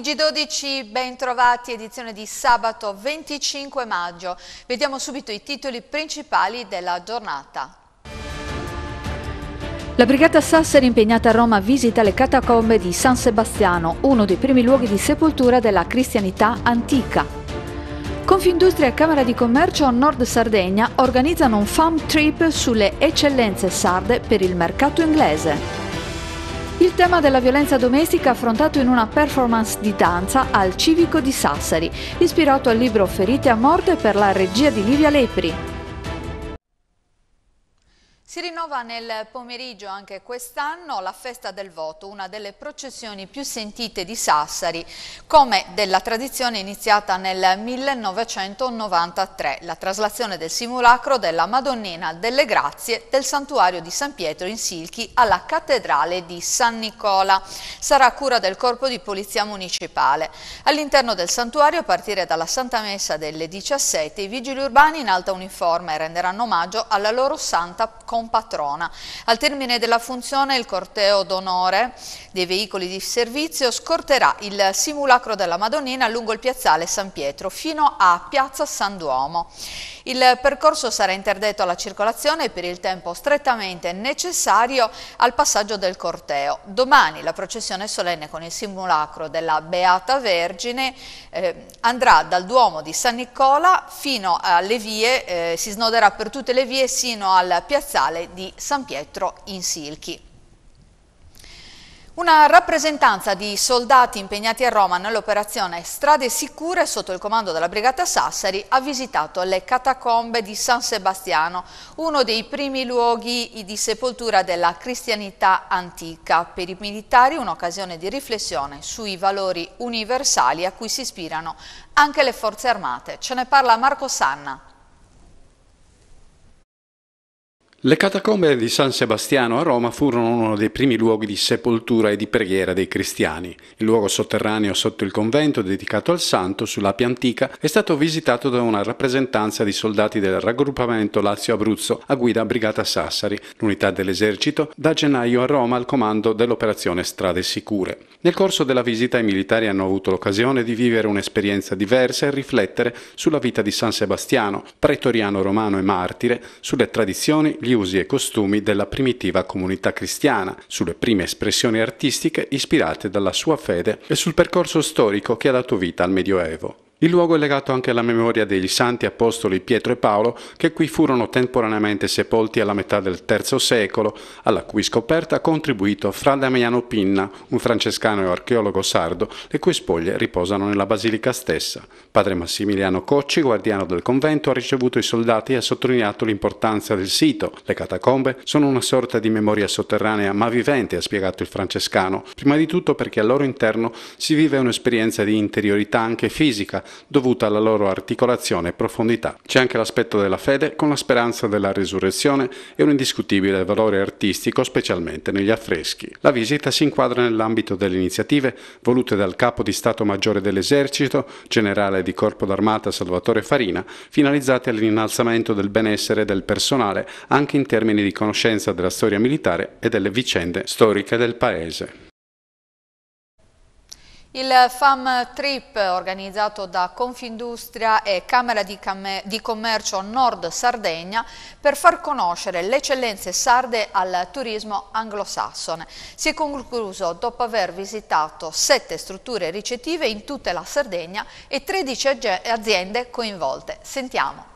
TG12, ben trovati, edizione di sabato 25 maggio. Vediamo subito i titoli principali della giornata. La brigata Sassari impegnata a Roma visita le catacombe di San Sebastiano, uno dei primi luoghi di sepoltura della cristianità antica. Confindustria e Camera di Commercio Nord Sardegna organizzano un farm trip sulle eccellenze sarde per il mercato inglese. Il tema della violenza domestica affrontato in una performance di danza al Civico di Sassari, ispirato al libro Ferite a morte per la regia di Livia Lepri. Si rinnova nel pomeriggio anche quest'anno la festa del voto, una delle processioni più sentite di Sassari, come della tradizione iniziata nel 1993, la traslazione del simulacro della Madonnina delle Grazie del santuario di San Pietro in Silchi alla cattedrale di San Nicola. Sarà a cura del corpo di polizia municipale. All'interno del santuario, a partire dalla Santa Messa delle 17, i vigili urbani in alta uniforme renderanno omaggio alla loro santa compatrona. Al termine della funzione il corteo d'onore dei veicoli di servizio scorterà il simulacro della Madonnina lungo il piazzale San Pietro fino a piazza San Duomo. Il percorso sarà interdetto alla circolazione per il tempo strettamente necessario al passaggio del corteo. Domani la processione solenne con il simulacro della Beata Vergine eh, andrà dal Duomo di San Nicola fino alle vie, eh, si snoderà per tutte le vie sino al piazzale di San Pietro in Silchi. Una rappresentanza di soldati impegnati a Roma nell'operazione Strade Sicure sotto il comando della Brigata Sassari ha visitato le catacombe di San Sebastiano, uno dei primi luoghi di sepoltura della cristianità antica. Per i militari un'occasione di riflessione sui valori universali a cui si ispirano anche le forze armate. Ce ne parla Marco Sanna. Le catacombe di San Sebastiano a Roma furono uno dei primi luoghi di sepoltura e di preghiera dei cristiani. Il luogo sotterraneo sotto il convento dedicato al santo sull'Appia Antica è stato visitato da una rappresentanza di soldati del raggruppamento Lazio-Abruzzo a guida Brigata Sassari, l'unità dell'esercito, da gennaio a Roma al comando dell'operazione Strade Sicure. Nel corso della visita i militari hanno avuto l'occasione di vivere un'esperienza diversa e riflettere sulla vita di San Sebastiano, pretoriano romano e martire, sulle tradizioni, gli usi e costumi della primitiva comunità cristiana, sulle prime espressioni artistiche ispirate dalla sua fede e sul percorso storico che ha dato vita al Medioevo. Il luogo è legato anche alla memoria degli santi apostoli Pietro e Paolo, che qui furono temporaneamente sepolti alla metà del III secolo, alla cui scoperta ha contribuito fra Damiano Pinna, un francescano e archeologo sardo, le cui spoglie riposano nella basilica stessa. Padre Massimiliano Cocci, guardiano del convento, ha ricevuto i soldati e ha sottolineato l'importanza del sito. Le catacombe sono una sorta di memoria sotterranea ma vivente, ha spiegato il francescano, prima di tutto perché al loro interno si vive un'esperienza di interiorità anche fisica dovuta alla loro articolazione e profondità. C'è anche l'aspetto della fede con la speranza della risurrezione e un indiscutibile valore artistico specialmente negli affreschi. La visita si inquadra nell'ambito delle iniziative volute dal capo di Stato Maggiore dell'Esercito, generale di Corpo d'Armata Salvatore Farina, finalizzate all'innalzamento del benessere del personale anche in termini di conoscenza della storia militare e delle vicende storiche del Paese. Il FAM Trip organizzato da Confindustria e Camera di, di Commercio Nord Sardegna per far conoscere le eccellenze sarde al turismo anglosassone. Si è concluso dopo aver visitato sette strutture ricettive in tutta la Sardegna e 13 aziende coinvolte. Sentiamo.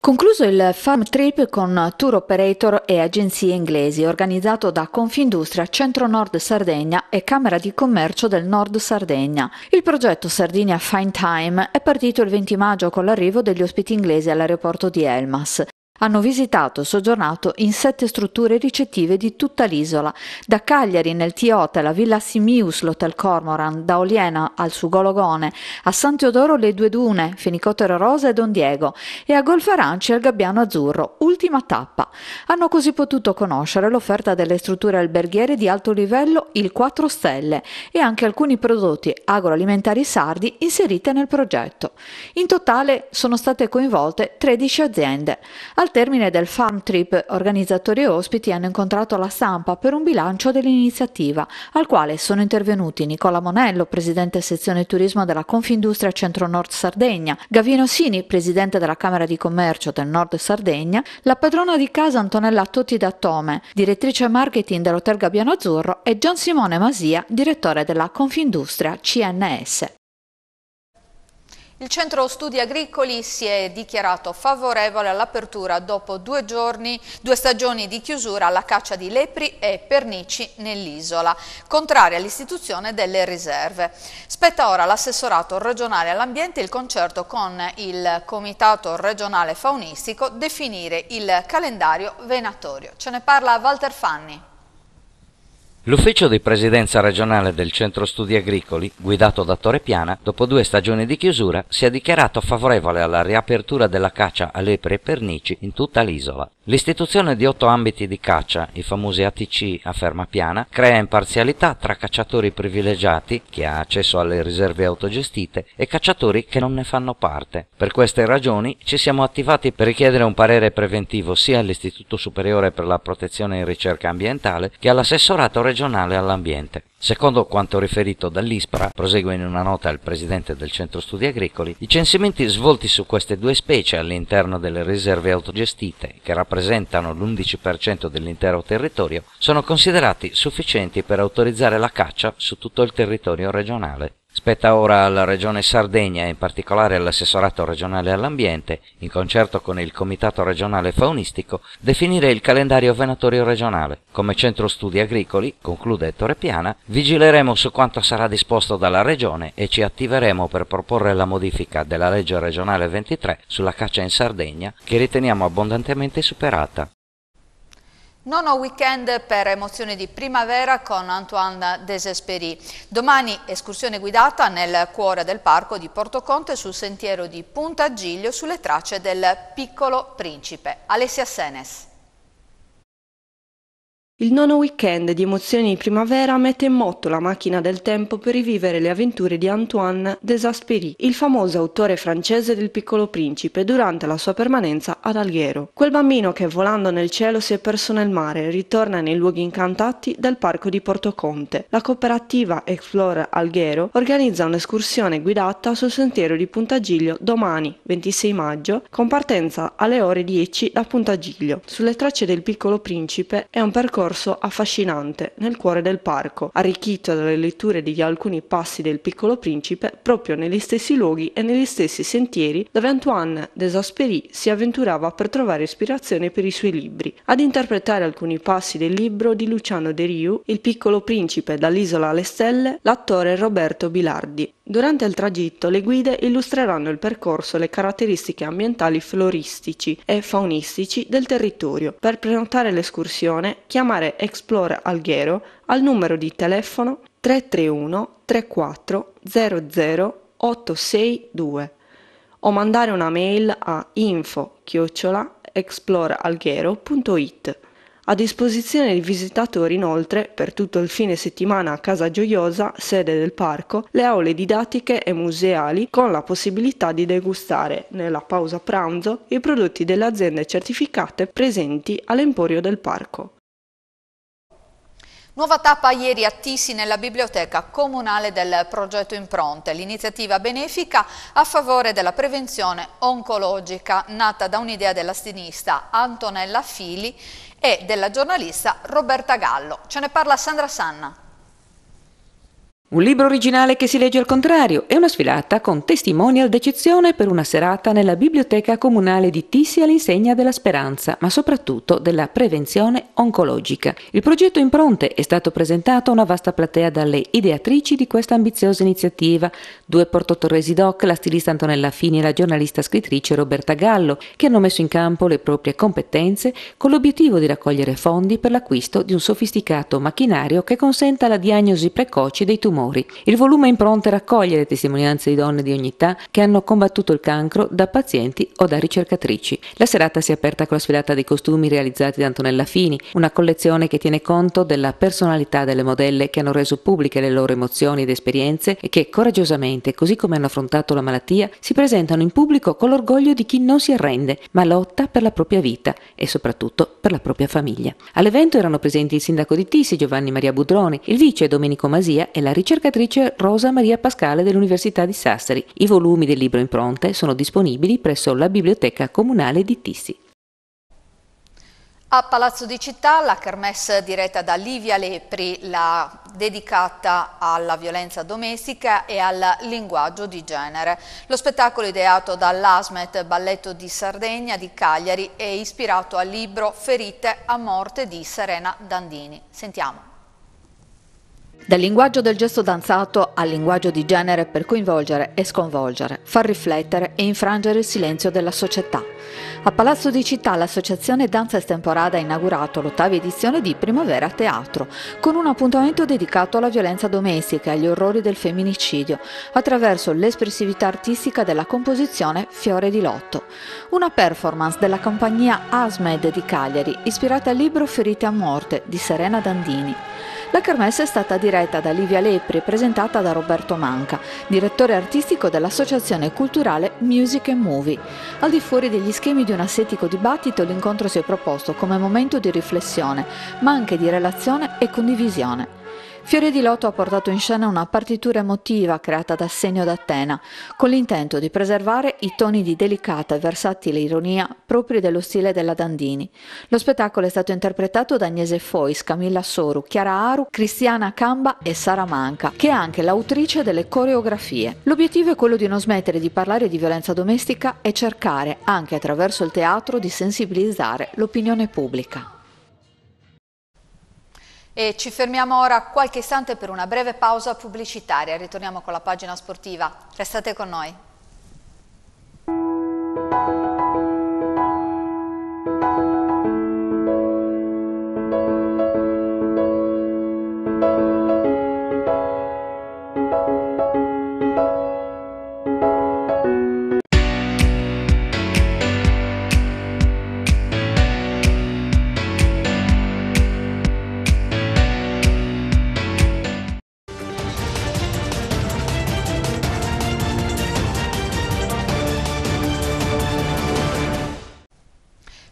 Concluso il Farm Trip con tour operator e agenzie inglesi, organizzato da Confindustria Centro Nord Sardegna e Camera di Commercio del Nord Sardegna, il progetto Sardinia Fine Time è partito il 20 maggio con l'arrivo degli ospiti inglesi all'aeroporto di Elmas hanno visitato e soggiornato in sette strutture ricettive di tutta l'isola, da Cagliari nel T-Hotel a Villa Simius, l'Hotel Cormoran, da Oliena al Sugologone, a San Teodoro le Due Dune, Fenicottero Rosa e Don Diego e a Aranci al Gabbiano Azzurro, ultima tappa. Hanno così potuto conoscere l'offerta delle strutture alberghiere di alto livello il 4 Stelle e anche alcuni prodotti agroalimentari sardi inseriti nel progetto. In totale sono state coinvolte 13 aziende. Al al termine del Farm Trip, organizzatori e ospiti hanno incontrato la stampa per un bilancio dell'iniziativa, al quale sono intervenuti Nicola Monello, presidente sezione turismo della Confindustria Centro-Nord Sardegna, Gavino Sini, presidente della Camera di Commercio del Nord Sardegna, la padrona di casa Antonella Totti Dattome, direttrice marketing dell'Hotel Gabbiano Azzurro e Gian Simone Masia, direttore della Confindustria CNS. Il Centro Studi Agricoli si è dichiarato favorevole all'apertura dopo due, giorni, due, stagioni di chiusura alla caccia di lepri e pernici nell'isola, contraria all'istituzione delle riserve. Spetta ora l'assessorato regionale all'ambiente il concerto con il Comitato regionale faunistico definire il calendario venatorio. Ce ne parla Walter Fanni. L'ufficio di presidenza regionale del Centro Studi Agricoli, guidato da Torre Piana, dopo due stagioni di chiusura, si è dichiarato favorevole alla riapertura della caccia a lepre e pernici in tutta l'isola. L'istituzione di otto ambiti di caccia, i famosi ATC a Fermapiana, crea imparzialità tra cacciatori privilegiati, che ha accesso alle riserve autogestite, e cacciatori che non ne fanno parte. Per queste ragioni ci siamo attivati per richiedere un parere preventivo sia all'Istituto Superiore per la Protezione e Ricerca Ambientale che all'Assessorato regionale all'ambiente. Secondo quanto riferito dall'ISPRA, prosegue in una nota il presidente del Centro Studi Agricoli, i censimenti svolti su queste due specie all'interno delle riserve autogestite, che rappresentano l'11% dell'intero territorio, sono considerati sufficienti per autorizzare la caccia su tutto il territorio regionale. Spetta ora alla Regione Sardegna e in particolare all'assessorato regionale all'ambiente, in concerto con il Comitato regionale faunistico, definire il calendario venatorio regionale. Come centro studi agricoli, conclude Ettore Piana, vigileremo su quanto sarà disposto dalla Regione e ci attiveremo per proporre la modifica della legge regionale 23 sulla caccia in Sardegna, che riteniamo abbondantemente superata. Nono weekend per emozioni di primavera con Antoine Desesperi. Domani escursione guidata nel cuore del parco di Porto Conte sul sentiero di Punta Giglio sulle tracce del piccolo principe. Alessia Senes. Il nono weekend di emozioni di primavera mette in moto la macchina del tempo per rivivere le avventure di Antoine Desasperi, il famoso autore francese del Piccolo Principe, durante la sua permanenza ad Alghero. Quel bambino che volando nel cielo si è perso nel mare ritorna nei luoghi incantati del parco di Portoconte. La cooperativa Explore Alghero organizza un'escursione guidata sul sentiero di Puntagiglio domani, 26 maggio, con partenza alle ore 10 da Puntagiglio. Sulle tracce del Piccolo Principe è un percorso percorso affascinante nel cuore del parco, arricchito dalle letture di alcuni passi del piccolo principe proprio negli stessi luoghi e negli stessi sentieri dove Antoine Desasperi si avventurava per trovare ispirazione per i suoi libri. Ad interpretare alcuni passi del libro di Luciano De Riu, Il piccolo principe dall'isola alle stelle, l'attore Roberto Bilardi. Durante il tragitto le guide illustreranno il percorso e le caratteristiche ambientali floristici e faunistici del territorio. Per prenotare l'escursione chiamare chiamare Explore Alghero al numero di telefono 331 34 00 862 o mandare una mail a info-explorealghero.it. A disposizione dei visitatori inoltre, per tutto il fine settimana a Casa Gioiosa, sede del parco, le aule didattiche e museali con la possibilità di degustare, nella pausa pranzo, i prodotti delle aziende certificate presenti all'emporio del parco. Nuova tappa ieri a Tisi nella biblioteca comunale del progetto Impronte, l'iniziativa benefica a favore della prevenzione oncologica nata da un'idea della sinistra Antonella Fili e della giornalista Roberta Gallo. Ce ne parla Sandra Sanna. Un libro originale che si legge al contrario e una sfilata con testimonial d'eccezione per una serata nella biblioteca comunale di Tissi all'insegna della speranza, ma soprattutto della prevenzione oncologica. Il progetto Impronte è stato presentato a una vasta platea dalle ideatrici di questa ambiziosa iniziativa, due portotorresi doc, la stilista Antonella Fini e la giornalista scrittrice Roberta Gallo, che hanno messo in campo le proprie competenze con l'obiettivo di raccogliere fondi per l'acquisto di un sofisticato macchinario che consenta la diagnosi precoce dei tumori tumori. Il volume è in Impronte raccoglie le testimonianze di donne di ogni età che hanno combattuto il cancro da pazienti o da ricercatrici. La serata si è aperta con la sfilata dei costumi realizzati da Antonella Fini, una collezione che tiene conto della personalità delle modelle che hanno reso pubbliche le loro emozioni ed esperienze e che coraggiosamente, così come hanno affrontato la malattia, si presentano in pubblico con l'orgoglio di chi non si arrende, ma lotta per la propria vita e soprattutto per la propria famiglia. All'evento erano presenti il sindaco di Tisi Giovanni Maria Budroni, il vice Domenico Masia e la ricercatrice ricercatrice Rosa Maria Pascale dell'Università di Sassari. I volumi del libro Impronte sono disponibili presso la Biblioteca Comunale di Tissi. A Palazzo di Città la kermesse diretta da Livia Lepri, la dedicata alla violenza domestica e al linguaggio di genere. Lo spettacolo ideato dall'Asmet Balletto di Sardegna di Cagliari è ispirato al libro Ferite a morte di Serena Dandini. Sentiamo. Dal linguaggio del gesto danzato al linguaggio di genere per coinvolgere e sconvolgere, far riflettere e infrangere il silenzio della società. A Palazzo di Città l'associazione Danza Estemporada ha inaugurato l'ottava edizione di Primavera Teatro, con un appuntamento dedicato alla violenza domestica e agli orrori del femminicidio, attraverso l'espressività artistica della composizione Fiore di Lotto. Una performance della compagnia ASMED di Cagliari, ispirata al libro Ferite a morte di Serena Dandini. La Kermesse è stata diretta da Livia Lepri e presentata da Roberto Manca, direttore artistico dell'associazione culturale Music and Movie. Al di fuori degli schemi di un assetico dibattito, l'incontro si è proposto come momento di riflessione, ma anche di relazione e condivisione. Fiore di Loto ha portato in scena una partitura emotiva creata da Segno d'Atena, con l'intento di preservare i toni di delicata e versatile ironia propri dello stile della Dandini. Lo spettacolo è stato interpretato da Agnese Fois, Camilla Soru, Chiara Aru, Cristiana Camba e Sara Manca, che è anche l'autrice delle coreografie. L'obiettivo è quello di non smettere di parlare di violenza domestica e cercare, anche attraverso il teatro, di sensibilizzare l'opinione pubblica. E ci fermiamo ora qualche istante per una breve pausa pubblicitaria. Ritorniamo con la pagina sportiva. Restate con noi.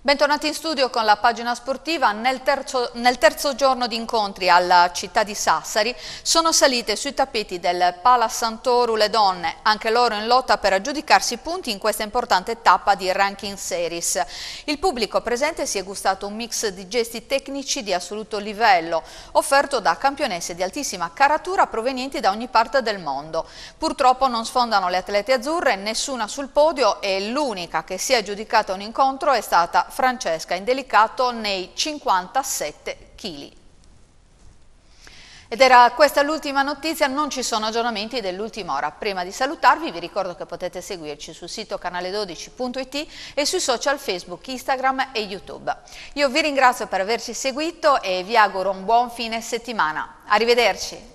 Bentornati in studio con la pagina sportiva. Nel terzo, nel terzo, giorno di incontri alla città di Sassari sono salite sui tappeti del Pala Santoru le donne, anche loro in lotta per aggiudicarsi punti in questa importante tappa di ranking series. Il pubblico presente si è gustato un mix di gesti tecnici di assoluto livello, offerto da campionesse di altissima caratura provenienti da ogni parte del mondo. Purtroppo non sfondano le atlete azzurre, nessuna sul podio e l'unica che si è aggiudicata un incontro è stata Francesca Indelicato nei 57 kg. Ed era questa l'ultima notizia, non ci sono aggiornamenti dell'ultima ora. Prima di salutarvi vi ricordo che potete seguirci sul sito canale12.it e sui social Facebook, Instagram e YouTube. Io vi ringrazio per averci seguito e vi auguro un buon fine settimana. Arrivederci!